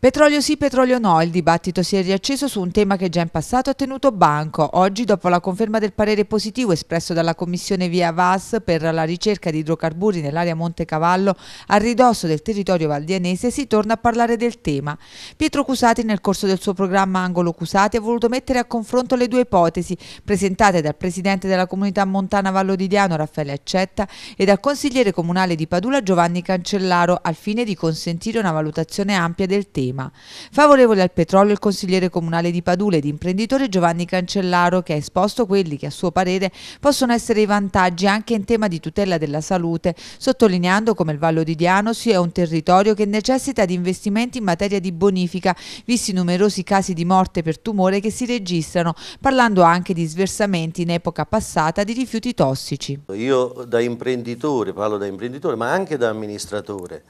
Petrolio sì, petrolio no, il dibattito si è riacceso su un tema che già in passato ha tenuto banco. Oggi, dopo la conferma del parere positivo espresso dalla Commissione via VAS per la ricerca di idrocarburi nell'area Montecavallo a ridosso del territorio valdianese, si torna a parlare del tema. Pietro Cusati, nel corso del suo programma Angolo Cusati, ha voluto mettere a confronto le due ipotesi presentate dal presidente della comunità montana Vallo di Diano, Raffaele Accetta, e dal consigliere comunale di Padula, Giovanni Cancellaro, al fine di consentire una valutazione ampia del tema clima. Favorevole al petrolio il consigliere comunale di Padule ed imprenditore Giovanni Cancellaro che ha esposto quelli che a suo parere possono essere i vantaggi anche in tema di tutela della salute, sottolineando come il Vallo di Diano sia un territorio che necessita di investimenti in materia di bonifica, visti numerosi casi di morte per tumore che si registrano, parlando anche di sversamenti in epoca passata di rifiuti tossici. Io da imprenditore, parlo da imprenditore, ma anche da amministratore,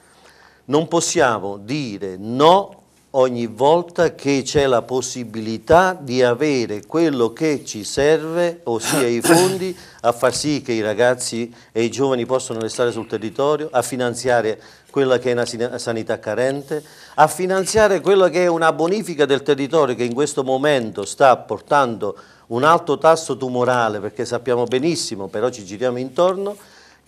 non possiamo dire no ogni volta che c'è la possibilità di avere quello che ci serve, ossia i fondi, a far sì che i ragazzi e i giovani possano restare sul territorio, a finanziare quella che è una sanità carente, a finanziare quella che è una bonifica del territorio che in questo momento sta portando un alto tasso tumorale, perché sappiamo benissimo, però ci giriamo intorno,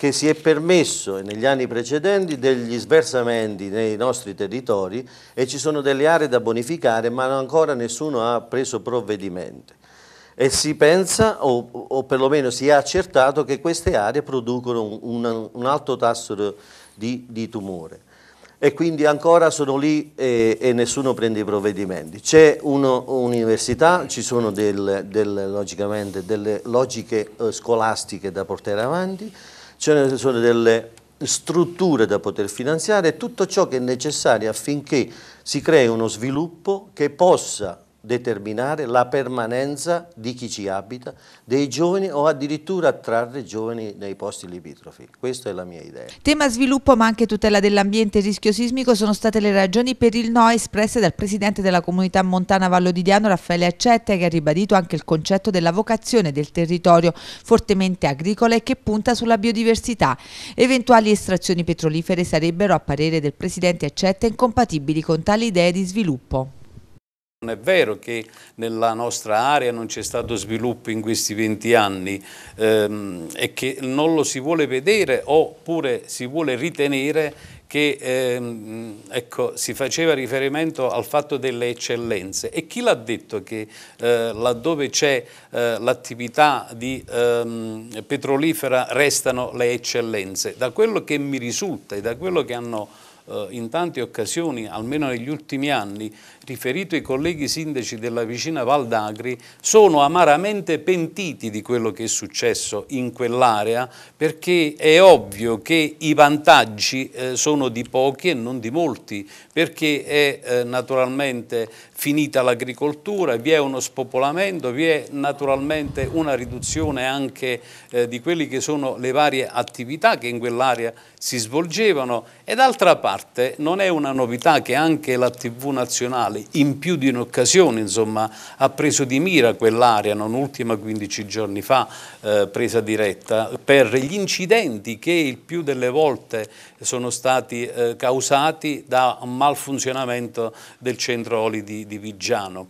che si è permesso negli anni precedenti degli sversamenti nei nostri territori e ci sono delle aree da bonificare ma ancora nessuno ha preso provvedimenti e si pensa o, o perlomeno si è accertato che queste aree producono un, un, alto tasso di, di, tumore e quindi ancora sono lì e, e nessuno prende i provvedimenti. C'è un'università, ci sono del, del, delle logiche eh, scolastiche da portare avanti, ce ne sono delle strutture da poter finanziare, tutto ciò che è necessario affinché si crei uno sviluppo che possa determinare la permanenza di chi ci abita, dei giovani o addirittura attrarre giovani nei posti limitrofi. Questa è la mia idea. Tema sviluppo ma anche tutela dell'ambiente e rischio sismico sono state le ragioni per il no espresse dal presidente della comunità montana Vallo di Diano Raffaele Accetta che ha ribadito anche il concetto della vocazione del territorio fortemente agricola e che punta sulla biodiversità. Eventuali estrazioni petrolifere sarebbero a parere del presidente Accetta incompatibili con tali idee di sviluppo. Non è vero che nella nostra area non c'è stato sviluppo in questi 20 anni ehm, e che non lo si vuole vedere oppure si vuole ritenere che ehm, ecco, si faceva riferimento al fatto delle eccellenze e chi l'ha detto che eh, laddove c'è eh, l'attività ehm, petrolifera restano le eccellenze? Da quello che mi risulta e da quello che hanno eh, in tante occasioni, almeno negli ultimi anni, riferito ai colleghi sindaci della vicina Val d'Agri, sono amaramente pentiti di quello che è successo in quell'area perché è ovvio che i vantaggi eh, sono di pochi e non di molti, perché è eh, naturalmente finita l'agricoltura, vi è uno spopolamento, vi è naturalmente una riduzione anche di quelle che sono le varie attività che in quell'area si svolgevano e d'altra parte parte non è una novità che anche la TV nazionale in più di un'occasione ha preso di mira quell'area, non ultima 15 giorni fa eh, presa diretta, per gli incidenti che il più delle volte sono stati eh, causati da un malfunzionamento del centro Oli di, di Vigiano.